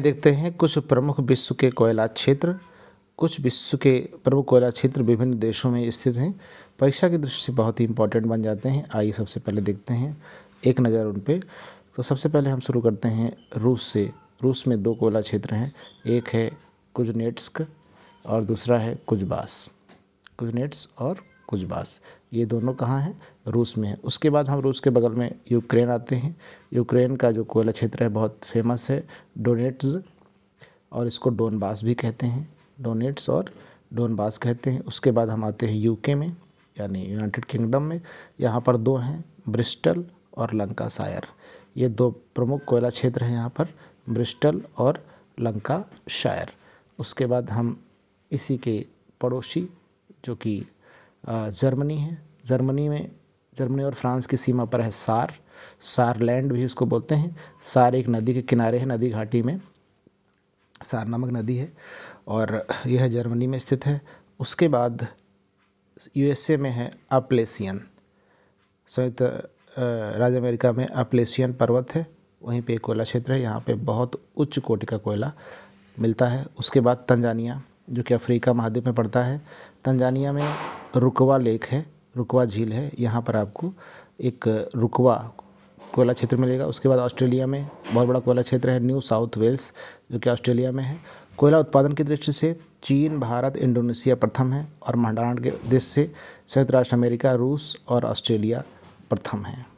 देखते हैं कुछ प्रमुख विश्व के कोयला क्षेत्र कुछ विश्व के प्रमुख कोयला क्षेत्र विभिन्न देशों में स्थित हैं परीक्षा की दृष्टि से बहुत ही इंपॉर्टेंट बन जाते हैं आइए सबसे पहले देखते हैं एक नज़र उन पर तो सबसे पहले हम शुरू करते हैं रूस से रूस में दो कोयला क्षेत्र हैं एक है कुजनेट्स्क और दूसरा है कुजबास कुजनेट्स और कुजबास ये दोनों कहाँ हैं रूस में है उसके बाद हम रूस के बगल में यूक्रेन आते हैं यूक्रेन का जो कोयला क्षेत्र है बहुत फेमस है डोनेट्स और इसको डोनबास भी कहते हैं डोनेट्स और डोनबास कहते हैं उसके बाद हम आते हैं यूके में यानी यूनाइटेड किंगडम में यहाँ पर दो हैं ब्रिस्टल और लंका शायर ये दो प्रमुख कोयला क्षेत्र हैं यहाँ पर ब्रिस्टल और लंका शायर उसके बाद हम इसी के पड़ोसी जो कि जर्मनी है जर्मनी में जर्मनी और फ्रांस की सीमा पर है सार सार लैंड भी उसको बोलते हैं सार एक नदी के किनारे है नदी घाटी में सार नामक नदी है और यह जर्मनी में स्थित है उसके बाद यूएसए में है अपलेसियन संयुक्त राज्य अमेरिका में अपलेसियन पर्वत है वहीं पे कोयला क्षेत्र है यहाँ पे बहुत उच्च कोटि का कोयला मिलता है उसके बाद तंजानिया जो कि अफ्रीका महाद्वीप में पड़ता है तंजानिया में रुकवा लेक है रुकवा झील है यहाँ पर आपको एक रुकवा कोयला क्षेत्र मिलेगा उसके बाद ऑस्ट्रेलिया में बहुत बड़ा कोयला क्षेत्र है न्यू साउथ वेल्स जो कि ऑस्ट्रेलिया में है कोयला उत्पादन की दृष्टि से चीन भारत इंडोनेशिया प्रथम है और महाडारण के देश से संयुक्त राष्ट्र अमेरिका रूस और ऑस्ट्रेलिया प्रथम है